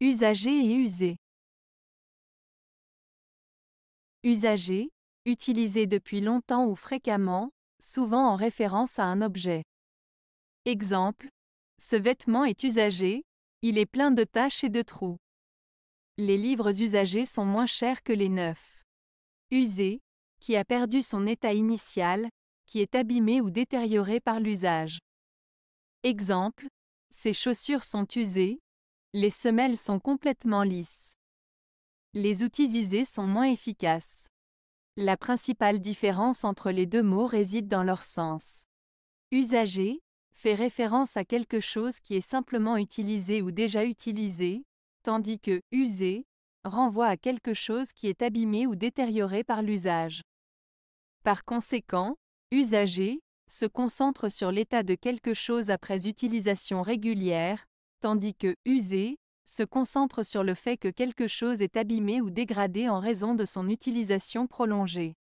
Usager et usé. Usager, utilisé depuis longtemps ou fréquemment, souvent en référence à un objet. Exemple, ce vêtement est usagé, il est plein de taches et de trous. Les livres usagés sont moins chers que les neufs. Usé, qui a perdu son état initial, qui est abîmé ou détérioré par l'usage. Exemple, ces chaussures sont usées, les semelles sont complètement lisses. Les outils usés sont moins efficaces. La principale différence entre les deux mots réside dans leur sens. Usager fait référence à quelque chose qui est simplement utilisé ou déjà utilisé, tandis que usé renvoie à quelque chose qui est abîmé ou détérioré par l'usage. Par conséquent, usager se concentre sur l'état de quelque chose après utilisation régulière, tandis que user se concentre sur le fait que quelque chose est abîmé ou dégradé en raison de son utilisation prolongée.